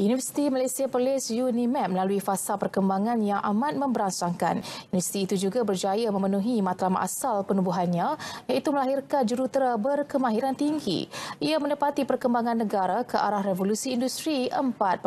Universiti Malaysia Polis UNIMEP melalui fasa perkembangan yang amat memberansangkan. Universiti itu juga berjaya memenuhi matlamat asal penubuhannya iaitu melahirkan jurutera berkemahiran tinggi. Ia menepati perkembangan negara ke arah revolusi industri 4.0.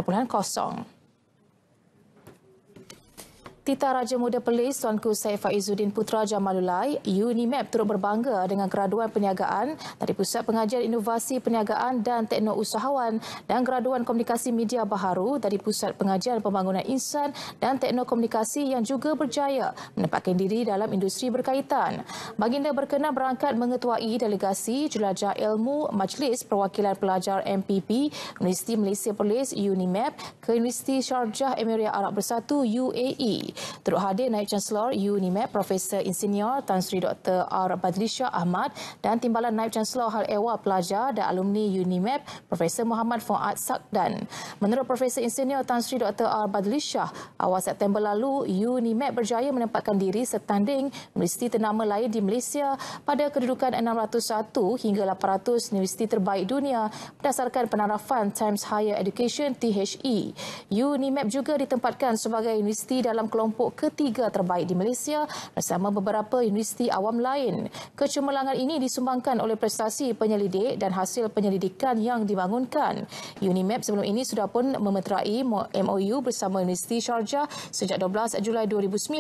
Tita Raja Muda Perlis Tuanku Syed Faizuddin Putra Jamalulai, UNIMAP turut berbangga dengan graduan perniagaan dari Pusat Pengajian Inovasi Perniagaan dan Teknousahawan dan graduan Komunikasi Media Baharu dari Pusat Pengajian Pembangunan Insan dan Teknokomunikasi yang juga berjaya menempatkan diri dalam industri berkaitan. Baginda berkenan berangkat mengetuai delegasi Jelajah Ilmu Majlis Perwakilan Pelajar MPP Universiti Malaysia Perlis UNIMAP ke Universiti Sharjah Emiria Arab Bersatu UAE. Teruk hadir Naib Chancellor UNIMED Profesor Insinyur Tan Sri Dr. R. Badrisha Ahmad dan Timbalan Naib Chancellor Hal Ewa Pelajar dan Alumni UNIMED Profesor Muhammad Fuad Sakdan. Menurut Profesor Insinyur Tan Sri Dr. R. Badrisha, awal September lalu UNIMED berjaya menempatkan diri setanding universiti ternama lain di Malaysia pada kedudukan 601 hingga 800 universiti terbaik dunia berdasarkan penarafan Times Higher Education THE. UniMap juga ditempatkan sebagai universiti dalam kelompok kelompok ketiga terbaik di Malaysia bersama beberapa universiti awam lain. Kecemerlangan ini disumbangkan oleh prestasi penyelidik dan hasil penyelidikan yang dibangunkan. UNIMAP sebelum ini sudah pun memeterai MOU bersama Universiti Sharjah sejak 12 Julai 2009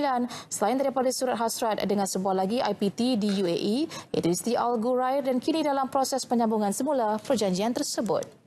selain daripada surat hasrat dengan sebuah lagi IPT di UAE, Universiti Al-Ghurair dan kini dalam proses penyambungan semula perjanjian tersebut.